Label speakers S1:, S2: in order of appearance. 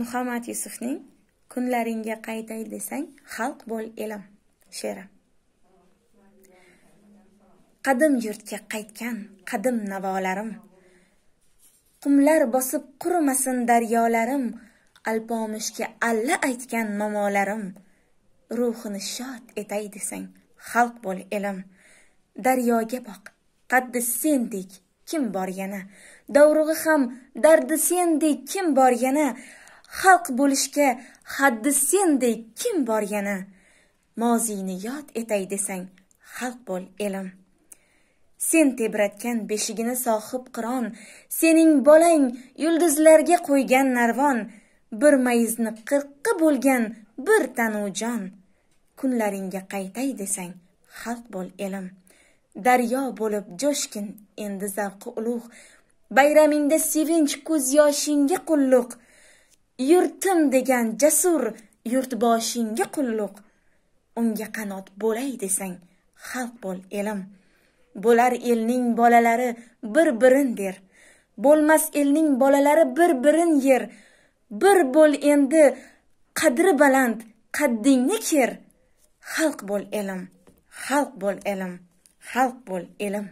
S1: muhammad yusufning kunlaringga qaytay desang xalq bo'l elim she'ri qadim yurtga qaytgan qadim navolarim qumlar bosib qurimasin daryolarim alpomishga alla aytgan momolarim ruhini shod etay desang xalq bo'l elim daryoga boq qaddi sendek kim bor yana dovrug'i ham dardi sendek kim bor yana xalq bo'lishga haddi sendek kim bor yana moziyni yod etay desang xalq bo'l elim sen tebratgan beshigini sohib qiron sening bolang yulduzlarga qo'ygan narvon bir mayizni qirqqa bo'lgan bir tanu jon kunlaringga qaytay desang xalq bo'l elim daryo bo'lib jo'shgin endi zavqi ulug' bayramingda sevinch ko'z yoshingga qulluq yurtim degan jasur yurtboshingga qulluq unga qanot bo'lay desang xalq bo'l elim bo'lar elning bolalari bir birin der bo'lmas elning bolalari bir birin yer bir bo'l endi qadri baland qaddingni ker xalq bo'l elim xalq bo'l elim xalq bo'l elim